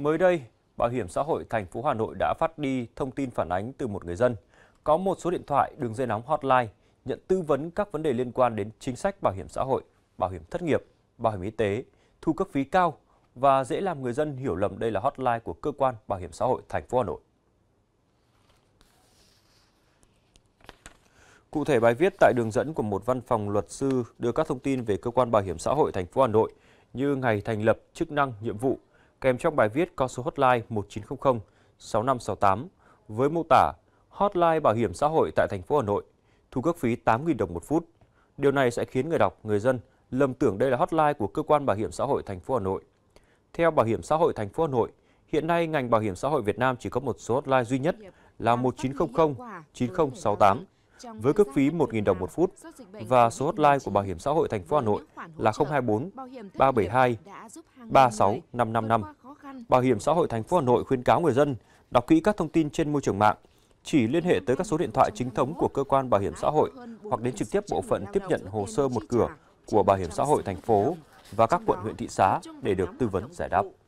Mới đây, Bảo hiểm xã hội thành phố Hà Nội đã phát đi thông tin phản ánh từ một người dân có một số điện thoại đường dây nóng hotline nhận tư vấn các vấn đề liên quan đến chính sách bảo hiểm xã hội, bảo hiểm thất nghiệp, bảo hiểm y tế, thu cấp phí cao và dễ làm người dân hiểu lầm đây là hotline của cơ quan bảo hiểm xã hội thành phố Hà Nội. Cụ thể bài viết tại đường dẫn của một văn phòng luật sư đưa các thông tin về cơ quan bảo hiểm xã hội thành phố Hà Nội như ngày thành lập, chức năng, nhiệm vụ, kèm trong bài viết có số hotline 1900 6568 với mô tả hotline bảo hiểm xã hội tại thành phố Hà Nội thu cước phí 8.000 đồng một phút. Điều này sẽ khiến người đọc, người dân lầm tưởng đây là hotline của cơ quan bảo hiểm xã hội thành phố Hà Nội. Theo Bảo hiểm xã hội thành phố Hà Nội, hiện nay ngành bảo hiểm xã hội Việt Nam chỉ có một số hotline duy nhất là 1900 9068 với cước phí 1.000 đồng một phút và số hotline của Bảo hiểm xã hội thành phố Hà Nội là 024 372 36555. Bảo hiểm xã hội thành phố Hà Nội khuyến cáo người dân đọc kỹ các thông tin trên môi trường mạng, chỉ liên hệ tới các số điện thoại chính thống của cơ quan bảo hiểm xã hội hoặc đến trực tiếp bộ phận tiếp nhận hồ sơ một cửa của Bảo hiểm xã hội thành phố và các quận huyện thị xã để được tư vấn giải đáp.